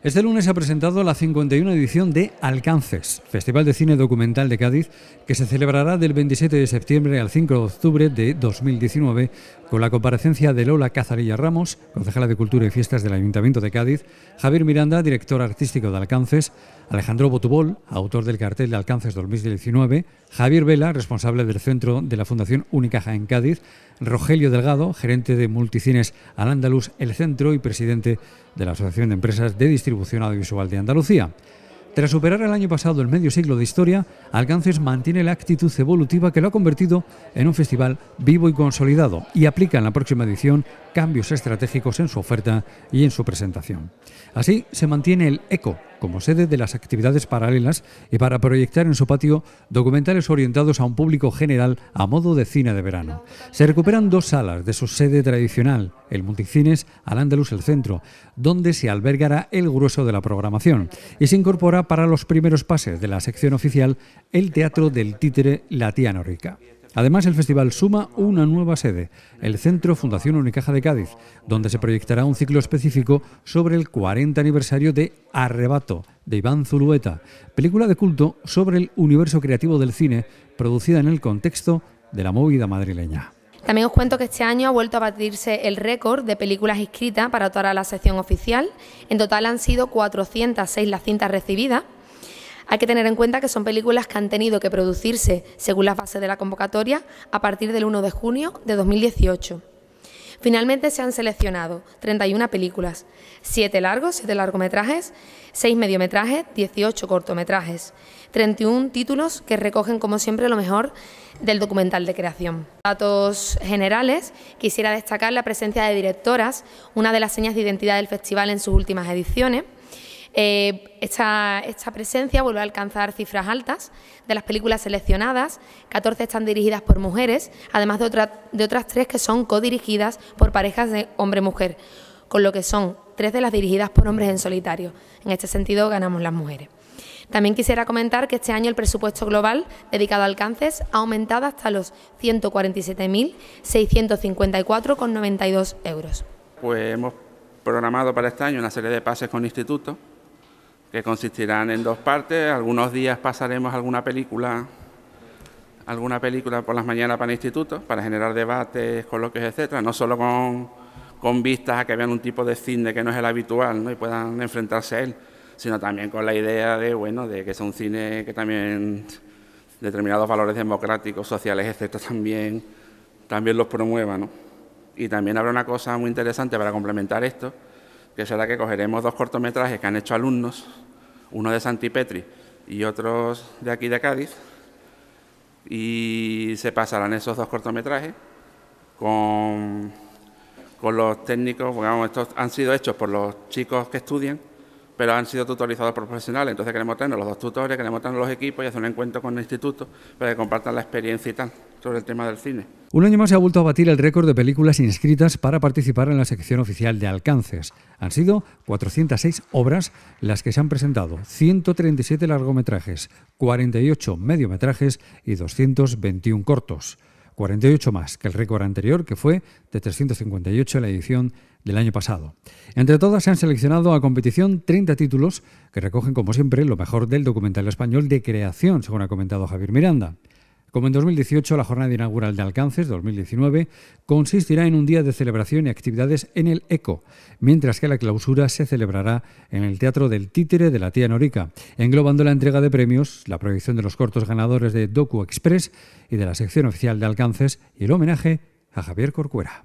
Este lunes se ha presentado la 51 edición de Alcances, Festival de Cine Documental de Cádiz, que se celebrará del 27 de septiembre al 5 de octubre de 2019 con la comparecencia de Lola Cazarilla Ramos, concejala de Cultura y Fiestas del Ayuntamiento de Cádiz, Javier Miranda, director artístico de Alcances, Alejandro Botubol, autor del cartel de Alcances 2019, Javier Vela, responsable del centro de la Fundación Unicaja en Cádiz, Rogelio Delgado, gerente de Multicines al Andaluz El Centro y presidente de la Asociación de Empresas de Distribución Audiovisual de Andalucía. Tras superar el año pasado el medio siglo de historia, Alcances mantiene la actitud evolutiva que lo ha convertido en un festival vivo y consolidado y aplica en la próxima edición cambios estratégicos en su oferta y en su presentación. Así se mantiene el eco como sede de las actividades paralelas y para proyectar en su patio documentales orientados a un público general a modo de cine de verano. Se recuperan dos salas de su sede tradicional, el Multicines al Andalus el Centro, donde se albergará el grueso de la programación y se incorpora para los primeros pases de la sección oficial el Teatro del Títere La Rica. Además, el festival suma una nueva sede, el Centro Fundación Unicaja de Cádiz, donde se proyectará un ciclo específico sobre el 40 aniversario de Arrebato, de Iván Zulueta, película de culto sobre el universo creativo del cine, producida en el contexto de la movida madrileña. También os cuento que este año ha vuelto a batirse el récord de películas inscritas para toda la sección oficial. En total han sido 406 las cintas recibidas hay que tener en cuenta que son películas que han tenido que producirse según las bases de la convocatoria a partir del 1 de junio de 2018. Finalmente se han seleccionado 31 películas, 7 largos, 7 largometrajes, 6 mediometrajes, 18 cortometrajes, 31 títulos que recogen como siempre lo mejor del documental de creación. Datos generales, quisiera destacar la presencia de directoras, una de las señas de identidad del festival en sus últimas ediciones, eh, esta, presencia vuelve a alcanzar cifras altas de las películas seleccionadas, 14 están dirigidas por mujeres, además de, otras tres que son codirigidas por parejas de hombre-mujer, con lo que son tres de las dirigidas por hombres en solitario. En este sentido ganamos las mujeres. También quisiera comentar que este año el presupuesto global dedicado a alcances ha aumentado hasta los 147.654,92 euros. Pues hemos programado para este año una serie de pases con institutos que consistirán en dos partes. Algunos días pasaremos alguna película, alguna película por las mañanas para institutos, para generar debates, coloquios, etcétera, no solo con, vistas a que vean un tipo de cine que no es el habitual ¿no? y puedan enfrentarse a él, sino también con la idea de, bueno, de que es un cine que también determinados valores democráticos, sociales, etcétera, también, también los promueva. ¿no? Y también habrá una cosa muy interesante para complementar esto, que será que cogeremos dos cortometrajes que han hecho alumnos, uno de Santipetri y otros de aquí de Cádiz, y se pasarán esos dos cortometrajes con, los técnicos, bueno, estos han sido hechos por los chicos que estudian pero han sido tutorizados por profesionales. Entonces queremos tener los dos tutores, queremos tener los equipos y hacer un encuentro con el instituto para que compartan la experiencia y tal sobre el tema del cine. Un año más se ha vuelto a batir el récord de películas inscritas para participar en la sección oficial de alcances. Han sido 406 obras las que se han presentado, 137 largometrajes, 48 mediometrajes y 221 cortos. 48 más que el récord anterior, que fue de 358 en la edición del año pasado. Entre todas se han seleccionado a competición 30 títulos que recogen, como siempre, lo mejor del documental español de creación, según ha comentado Javier Miranda. Como en 2018, la jornada inaugural de alcances 2019 consistirá en un día de celebración y actividades en el ECO, mientras que la clausura se celebrará en el Teatro del Títere de la Tía Norica, englobando la entrega de premios, la proyección de los cortos ganadores de Docu Express y de la sección oficial de alcances y el homenaje a Javier Corcuera.